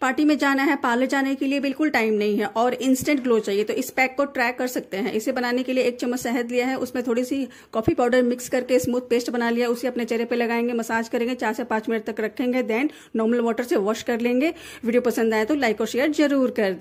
party में जाना है पार्लर जाने के लिए बिल्कुल टाइम नहीं है और इंस्टेंट ग्लो चाहिए तो इस पैक को ट्रैक कर सकते हैं इसे बनाने के लिए एक चम्मच शहद लिया है उसमें थोड़ी सी कॉफी पाउडर मिक्स करके स्मूथ पेस्ट बना लिया उसे अपने चेहरे पर लगाएंगे मसाज करेंगे चार से पांच मिनट तक रखेंगे देन नॉर्मल वाटर से वॉश कर लेंगे वीडियो पसंद आए तो लाइक और शेयर जरूर कर दें